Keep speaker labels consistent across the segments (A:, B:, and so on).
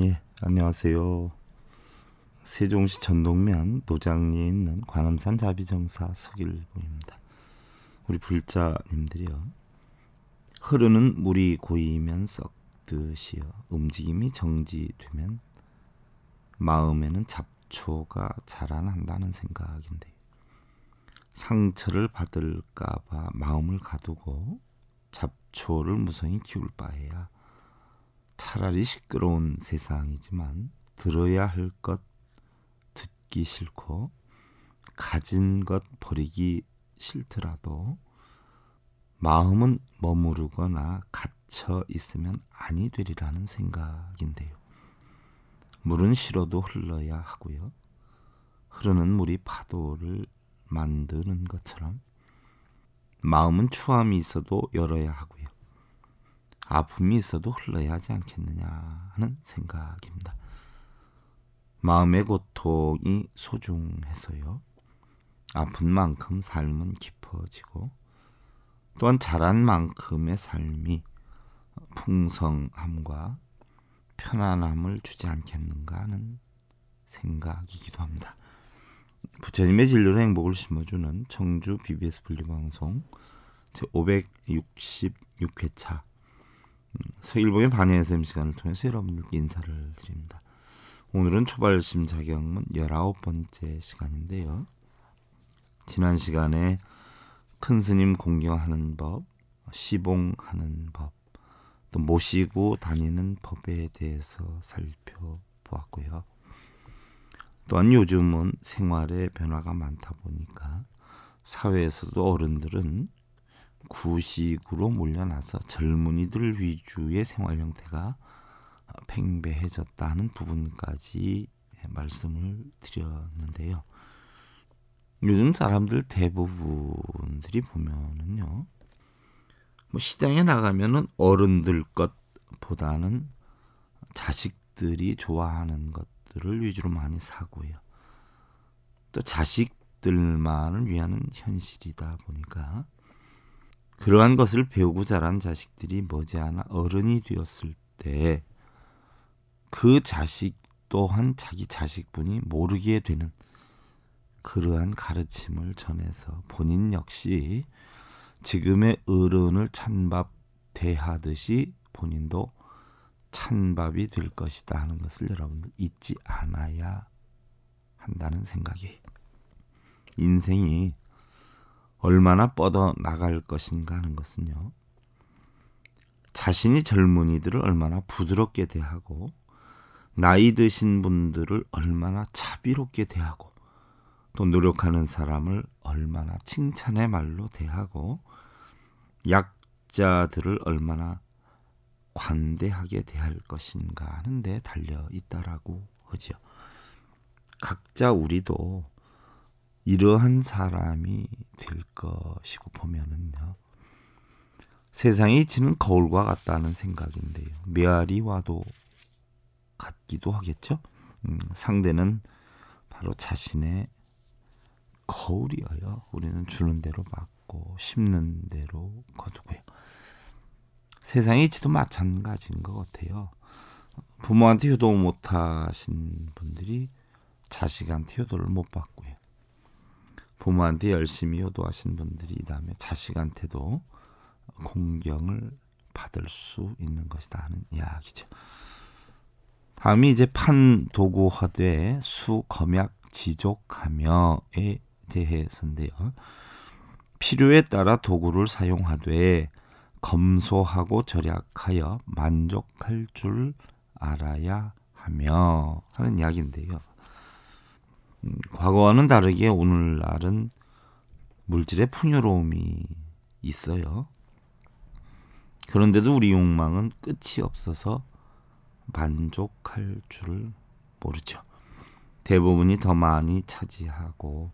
A: 예, 안녕하세요. 세종시 전동면 노장리에 있는 관암산 자비정사 석일봉입니다. 우리 불자님들이요. 흐르는 물이 고이면 썩듯이요. 움직임이 정지되면 마음에는 잡초가 자라난다는 생각인데 상처를 받을까봐 마음을 가두고 잡초를 무성히 키울 바에야 차라리 시끄러운 세상이지만 들어야 할 것 듣기 싫고 가진 것 버리기 싫더라도 마음은 머무르거나 갇혀 있으면 아니 되리라는 생각인데요. 물은 싫어도 흘러야 하고요. 흐르는 물이 파도를 만드는 것처럼 마음은 추함이 있어도 열어야 하고요. 아픔이 있어도 흘러야 하지 않겠느냐 하는 생각입니다. 마음의 고통이 소중해서요. 아픈 만큼 삶은 깊어지고 또한 자란 만큼의 삶이 풍성함과 편안함을 주지 않겠는가 하는 생각이기도 합니다. 부처님의 진료로 행복을 심어주는 청주 BBS 분리방송 제566회차 서 일보의 반의 SM 시간을 통해서 여러분들께 인사를 드립니다. 오늘은 초발심 자격문 19번째 시간인데요. 지난 시간에 큰 스님 공경하는 법, 시봉하는 법, 또 모시고 다니는 법에 대해서 살펴보았고요. 또한 요즘은 생활의 변화가 많다 보니까 사회에서도 어른들은 구식으로 몰려나서 젊은이들 위주의 생활 형태가 팽배해졌다는 부분까지 예, 말씀을 드렸는데요. 요즘 사람들 대부분들이 보면은요, 뭐 시장에 나가면은 어른들 것보다는 자식들이 좋아하는 것들을 위주로 많이 사고요. 또 자식들만을 위한 현실이다 보니까 그러한 것을 배우고 자란 자식들이 머지않아 어른이 되었을 때 그 자식 또한 자기 자식분이 모르게 되는 그러한 가르침을 전해서 본인 역시 지금의 어른을 찬밥 대하듯이 본인도 찬밥이 될 것이다 하는 것을 여러분들 잊지 않아야 한다는 생각이 인생이 얼마나 뻗어 나갈 것인가 하는 것은요. 자신이 젊은이들을 얼마나 부드럽게 대하고 나이 드신 분들을 얼마나 차비롭게 대하고 또 노력하는 사람을 얼마나 칭찬의 말로 대하고 약자들을 얼마나 관대하게 대할 것인가 하는데 달려 있다라고 하죠 각자 우리도 이러한 사람이 될 것이고 보면은요. 세상이 지는 거울과 같다는 생각인데요. 메아리와도 같기도 하겠죠. 음, 상대는 바로 자신의 거울이어요. 우리는 주는 대로 받고 심는 대로 거두고요. 세상 이치도 마찬가지인 것 같아요. 부모한테 효도 못 하신 분들이 자식한테 효도를 못 받고요. 부모한테 열심히 효도하신 분들이 이 다음에 자식한테도 공경을 받을 수 있는 것이다 하는 이야기죠. 다음이 이제 판도구화대 수검약 지족하며에 대해서인데요. 필요에 따라 도구를 사용하되 검소하고 절약하여 만족할 줄 알아야 하며 하는 이야기인데요. 과거와는 다르게 오늘날은 물질의 풍요로움이 있어요. 그런데도 우리 욕망은 끝이 없어서 만족할 줄을 모르죠. 대부분이 더 많이 차지하고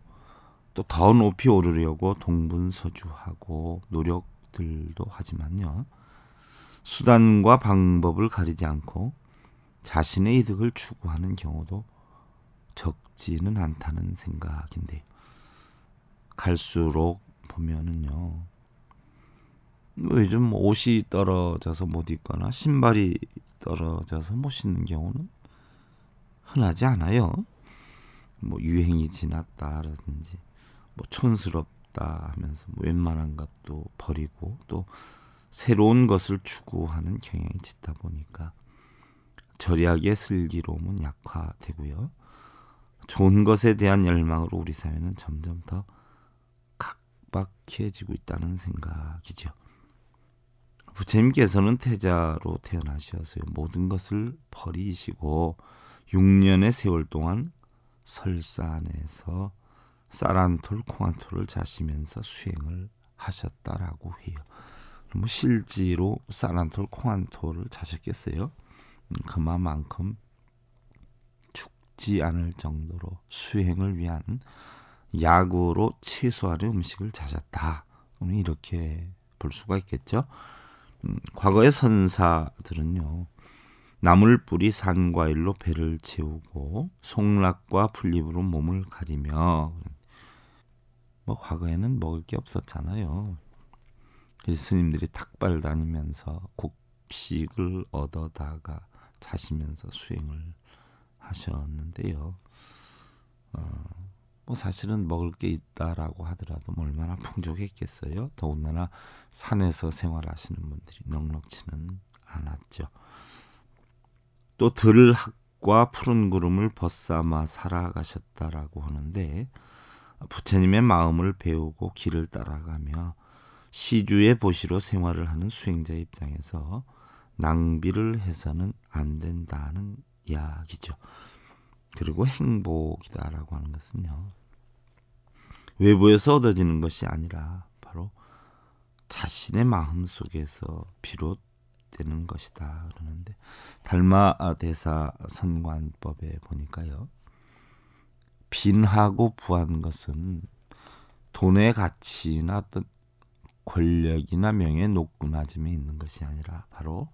A: 또 더 높이 오르려고 동분서주하고 노력들도 하지만요. 수단과 방법을 가리지 않고 자신의 이득을 추구하는 경우도 적지는 않다는 생각인데 갈수록 보면은요 뭐 요즘 뭐 옷이 떨어져서 못 입거나 신발이 떨어져서 못 신는 경우는 흔하지 않아요. 뭐 유행이 지났다라든지 뭐 촌스럽다 하면서 뭐 웬만한 것도 버리고 또 새로운 것을 추구하는 경향이 짙다 보니까 절약의 슬기로움은 약화되고요. 좋은 것에 대한 열망으로 우리 사회는 점점 더 각박해지고 있다는 생각이죠. 부처님께서는 태자로 태어나셔서 모든 것을 버리시고 6년의 세월 동안 설사 에서 쌀한톨 콩한톨을 자시면서 수행을 하셨다라고 해요. 뭐 실제로 쌀한톨 콩한톨을 자셨겠어요? 음, 그만큼 맵지 않을 정도로 수행을 위한 약으로 최소한의 음식을 찾았다. 이렇게 볼 수가 있겠죠. 음, 과거의 선사들은요. 나물뿌리 산과일로 배를 채우고 송락과 풀잎으로 몸을 가리며 뭐 과거에는 먹을 게 없었잖아요. 스님들이 탁발 다니면서 곡식을 얻어다가 자시면서 수행을 하셨는데요. 어, 뭐 사실은 먹을 게 있다라고 하더라도 뭐 얼마나 풍족했겠어요. 더군다나 산에서 생활하시는 분들이 넉넉치는 않았죠. 또 들학과 푸른 구름을 벗삼아 살아가셨다라고 하는데 부처님의 마음을 배우고 길을 따라가며 시주의 보시로 생활을 하는 수행자 입장에서 낭비를 해서는 안 된다는 이야기죠. 그리고 행복이다라고 하는 것은요. 외부에서 얻어지는 것이 아니라 바로 자신의 마음 속에서 비롯되는 것이다 그러는데 달마 대사 선관법에 보니까요. 빈하고 부한 것은 돈의 가치나 어떤 권력이나 명예, 높구나짐에 있는 것이 아니라 바로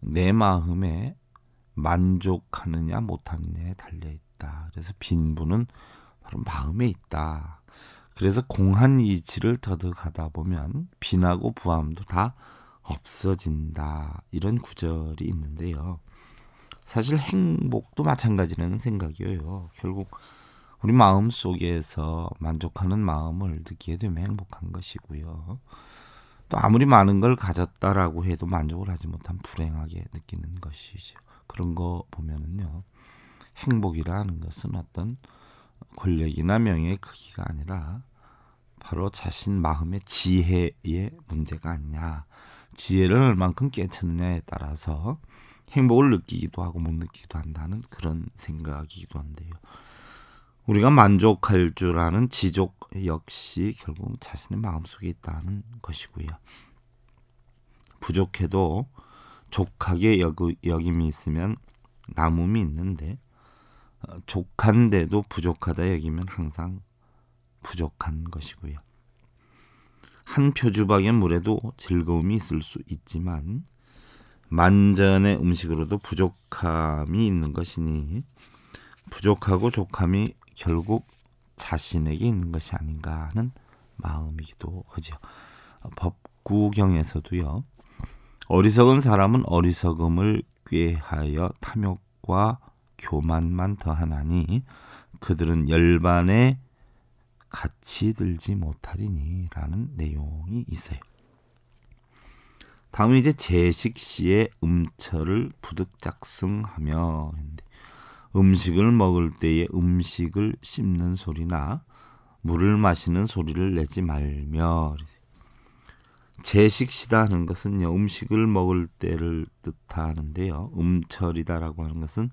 A: 내 마음에 만족하느냐 못하느냐에 달려 있다. 그래서 빈부는 바로 마음에 있다. 그래서 공한 이치를 더득하다 보면 빈하고 부함도 다 없어진다. 이런 구절이 있는데요. 사실 행복도 마찬가지라는 생각이에요. 결국 우리 마음 속에서 만족하는 마음을 느끼게 되면 행복한 것이고요. 또 아무리 많은 걸 가졌다라고 해도 만족을 하지 못한 불행하게 느끼는 것이죠. 그런 거 보면은요. 행복이라는 것은 어떤 권력이나 명예의 크기가 아니라 바로 자신 마음의 지혜의 문제가 아니냐. 지혜를 얼만큼 깨쳤느냐에 따라서 행복을 느끼기도 하고 못 느끼기도 한다는 그런 생각이기도 한데요. 우리가 만족할 줄 아는 지족 역시 결국 자신의 마음속에 있다는 것이고요. 부족해도 족하게 여구, 여김이 있으면 남음이 있는데 어, 족한데도 부족하다 여기면 항상 부족한 것이고요. 한 표주박의 물에도 즐거움이 있을 수 있지만 만전의 음식으로도 부족함이 있는 것이니 부족하고 족함이 결국 자신에게 있는 것이 아닌가 하는 마음이기도 하죠. 어, 법구경에서도요. 어리석은 사람은 어리석음을 꾀하여 탐욕과 교만만 더하나니 그들은 열반에 같이 들지 못하리니라는 내용이 있어요. 다음은 이제 제식 씨의 음처를 부득작승하며 음식을 먹을 때의 음식을 씹는 소리나 물을 마시는 소리를 내지 말며 제식시다 하는 것은요 음식을 먹을 때를 뜻하는데요 음철이다라고 하는 것은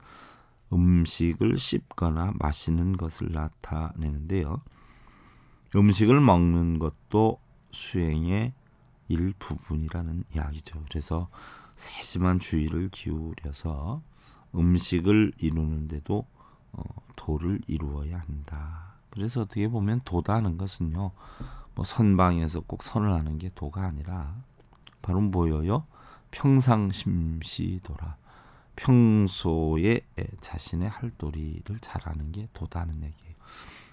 A: 음식을 씹거나 마시는 것을 나타내는데요 음식을 먹는 것도 수행의 일부분이라는 이야기죠 그래서 세심한 주의를 기울여서 음식을 이루는데도 어, 도를 이루어야 한다 그래서 어떻게 보면 도다는 것은요 뭐 선방에서 꼭 선을 하는 게 도가 아니라 바로 뭐여요? 평상심시도라. 평소에 자신의 할도리를 잘하는 게 도다는 얘기예요.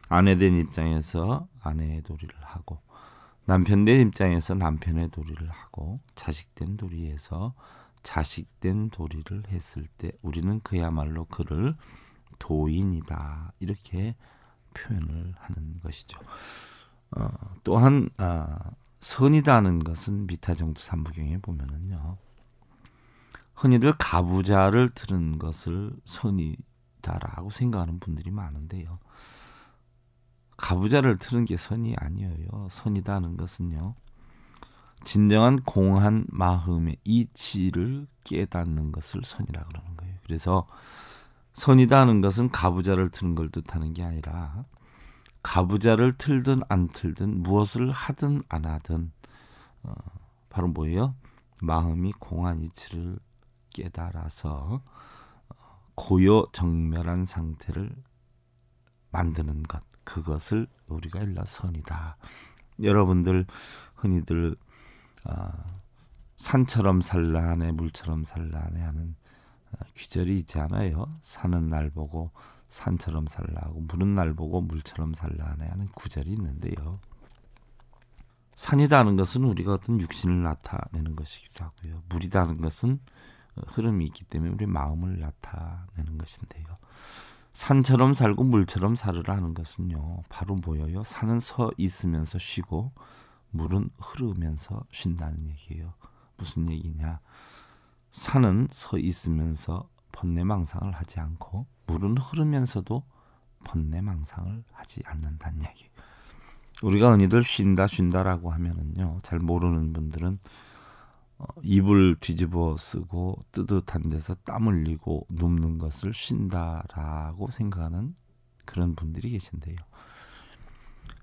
A: 아내된 입장에서 아내의 도리를 하고 남편된 입장에서 남편의 도리를 하고 자식된 도리에서 자식된 도리를 했을 때 우리는 그야말로 그를 도인이다 이렇게 표현을 하는 것이죠. 어, 또한 아, 선이다는 것은 미타 정도 삼부경에 보면은요. 흔히들 가부좌를 들은 것을 선이다라고 생각하는 분들이 많은데요. 가부좌를 들은 게 선이 아니에요. 선이다는 것은요. 진정한 공한 마음의 이치를 깨닫는 것을 선이라 그러는 거예요. 그래서 선이다는 것은 가부좌를 들은 걸 뜻하는 게 아니라 가부좌를 틀든 안 틀든 무엇을 하든 안 하든 어, 바로 뭐예요? 마음이 공한 이치를 깨달아서 어, 고요정멸한 상태를 만드는 것 그것을 우리가 일러선이다. 여러분들 흔히들 어, 산처럼 산란해 물처럼 산란해 하는 어, 귀절이 있잖아요. 사는 날 보고 산처럼 살라고 무는 날 보고 물처럼 살라네 하는 구절이 있는데요. 산이다는 것은 우리가 어떤 육신을 나타내는 것이기도 하고요. 물이다는 것은 어, 흐름이 있기 때문에 우리 마음을 나타내는 것인데요. 산처럼 살고 물처럼 살으라 하는 것은요. 바로 뭐예요? 산은 서 있으면서 쉬고 물은 흐르면서 쉰다는 얘기예요. 무슨 얘기냐? 산은 서 있으면서 번뇌망상을 하지 않고 물은 흐르면서도 번뇌망상을 하지 않는다는 얘기. 우리가 흔히들 쉰다 쉰다라고 하면은요 잘 모르는 분들은 어, 입을 뒤집어 쓰고 뜨뜻한 데서 땀 흘리고 눕는 것을 쉰다라고 생각하는 그런 분들이 계신데요.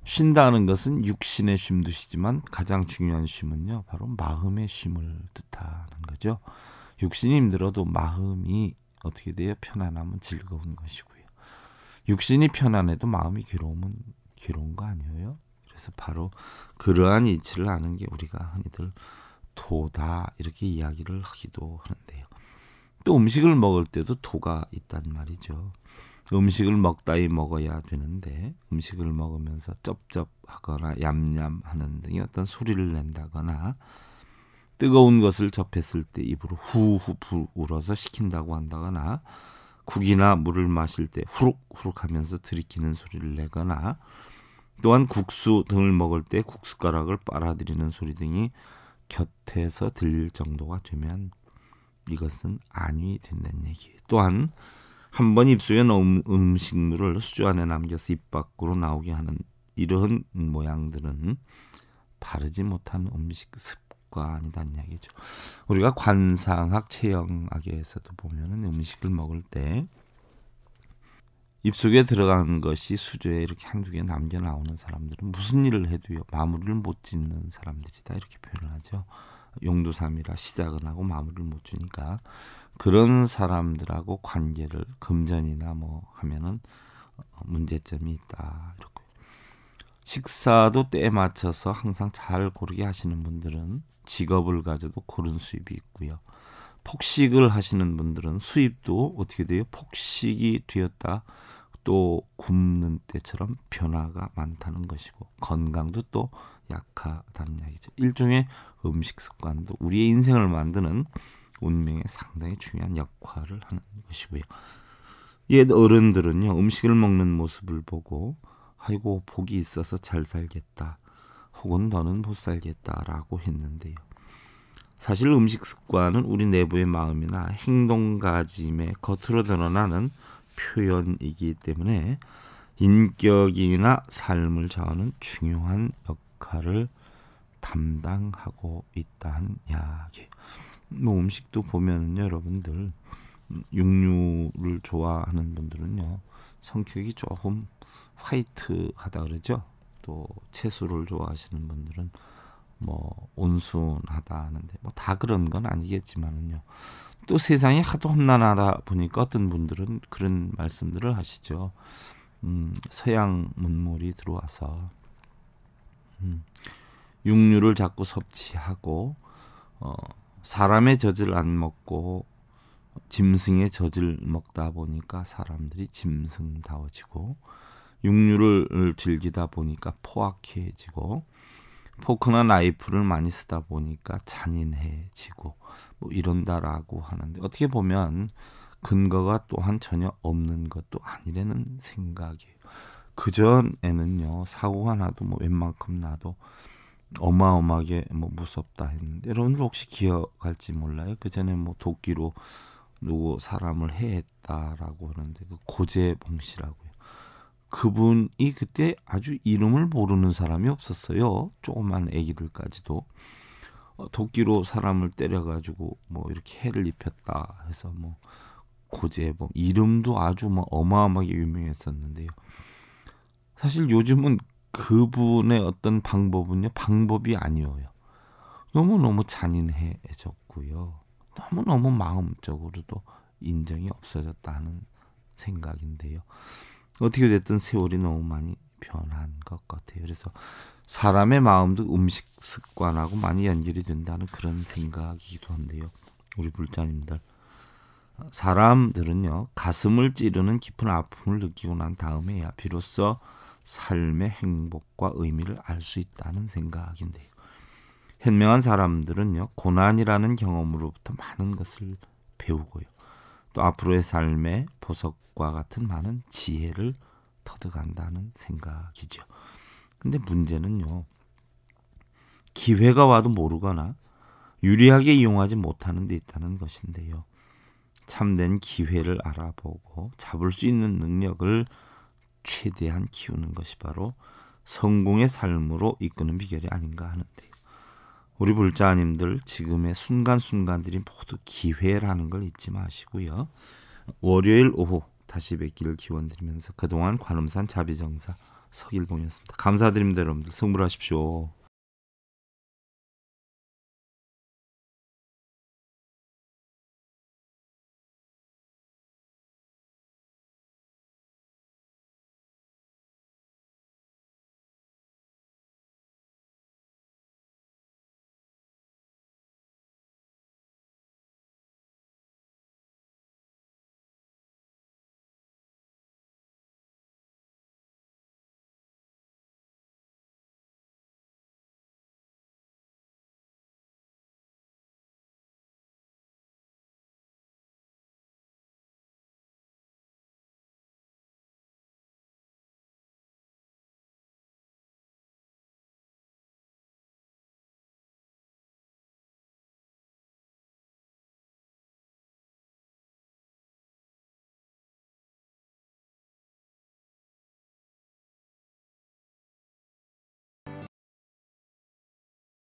A: 쉰다는 것은 육신의 쉼도 쉬지만 가장 중요한 쉼은요 바로 마음의 쉼을 뜻하는 거죠. 육신이 힘들어도 마음이 어떻게 돼요? 편안함은 즐거운 것이고요. 육신이 편안해도 마음이 괴로움은 괴로운 거 아니에요? 그래서 바로 그러한 이치를 아는 게 우리가 흔히들 도다 이렇게 이야기를 하기도 하는데요. 또 음식을 먹을 때도 도가 있단 말이죠. 음식을 먹다이 먹어야 되는데 음식을 먹으면서 쩝쩝하거나 얌얌하는 등의 어떤 소리를 낸다거나 뜨거운 것을 접했을 때 입으로 후후 불어서 식힌다고 한다거나 국이나 물을 마실 때 후룩후룩 하면서 들이키는 소리를 내거나 또한 국수 등을 먹을 때 국숟가락을 빨아들이는 소리 등이 곁에서 들릴 정도가 되면 이것은 안이 된다는 얘기 또한 한 번 입수에 넣은 음식물을 수저 안에 남겨서 입 밖으로 나오게 하는 이러한 모양들은 바르지 못한 음식 습 습관이란 이야기죠. 우리가 관상학 체형학에서도 보면은 음식을 먹을 때 입속에 들어간 것이 수저에 이렇게 한두 개 남겨 나오는 사람들은 무슨 일을 해도요 마무리를 못 짓는 사람들이다 이렇게 표현을 하죠. 용두삼이라 시작은 하고 마무리를 못 주니까 그런 사람들하고 관계를 금전이나 뭐 하면은 문제점이 있다 이렇게 식사도 때에 맞춰서 항상 잘 고르게 하시는 분들은 직업을 가져도 고른 수입이 있고요. 폭식을 하시는 분들은 수입도 어떻게 돼요? 폭식이 되었다. 또 굶는 때처럼 변화가 많다는 것이고 건강도 또 약하다는 이야기죠. 일종의 음식 습관도 우리의 인생을 만드는 운명에 상당히 중요한 역할을 하는 것이고요. 옛 어른들은요 음식을 먹는 모습을 보고 아이고 복이 있어서 잘 살겠다. 혹은 너는 못 살겠다라고 했는데요. 사실 음식 습관은 우리 내부의 마음이나 행동가짐의 겉으로 드러나는 표현이기 때문에 인격이나 삶을 좌우하는 중요한 역할을 담당하고 있다는 이야기. 뭐 음식도 보면은요, 여러분들 육류를 좋아하는 분들은요 성격이 조금 화이트하다 그러죠. 또 채소를 좋아하시는 분들은 뭐 온순하다 하는데 뭐 다 그런 건 아니겠지만은요. 또 세상이 하도 험난하다 보니까 어떤 분들은 그런 말씀들을 하시죠. 음, 서양 문물이 들어와서 음, 육류를 자꾸 섭취하고 어, 사람의 젖을 안 먹고 짐승의 젖을 먹다 보니까 사람들이 짐승다워지고 육류를 즐기다 보니까 포악해지고 포크나 나이프를 많이 쓰다 보니까 잔인해지고 뭐 이런다라고 하는데 어떻게 보면 근거가 또한 전혀 없는 것도 아니라는 생각이에요. 그 전에는요 사고가 나도 뭐 웬만큼 나도 어마어마하게 뭐 무섭다 했는데 여러분들 혹시 기억할지 몰라요. 그 전에 뭐 도끼로 누구 사람을 해했다라고 하는데 그 고재봉 씨라고 그분이 그때 아주 이름을 모르는 사람이 없었어요. 조그만 아기들까지도 어, 도끼로 사람을 때려가지고 뭐 이렇게 해를 입혔다 해서 뭐 고재범 뭐 이름도 아주 뭐 어마어마하게 유명했었는데요. 사실 요즘은 그분의 어떤 방법은요 방법이 아니어요. 너무 너무 잔인해졌고요. 너무 너무 마음적으로도 인정이 없어졌다는 생각인데요. 어떻게 됐든 세월이 너무 많이 변한 것 같아요. 그래서 사람의 마음도 음식 습관하고 많이 연결이 된다는 그런 생각이기도 한데요. 우리 불자님들. 사람들은요, 가슴을 찌르는 깊은 아픔을 느끼고 난 다음에야 비로소 삶의 행복과 의미를 알 수 있다는 생각인데요. 현명한 사람들은요, 고난이라는 경험으로부터 많은 것을 배우고요. 또 앞으로의 삶의 보석과 같은 많은 지혜를 터득한다는 생각이죠. 근데 문제는요. 기회가 와도 모르거나 유리하게 이용하지 못하는 데 있다는 것인데요. 참된 기회를 알아보고 잡을 수 있는 능력을 최대한 키우는 것이 바로 성공의 삶으로 이끄는 비결이 아닌가 하는데요. 우리 불자님들 지금의 순간순간들이 모두 기회라는 걸 잊지 마시고요. 월요일 오후 다시 뵙기를 기원드리면서 그동안 관음산 자비정사 서길봉이었습니다. 감사드립니다 여러분들. 성불하십시오.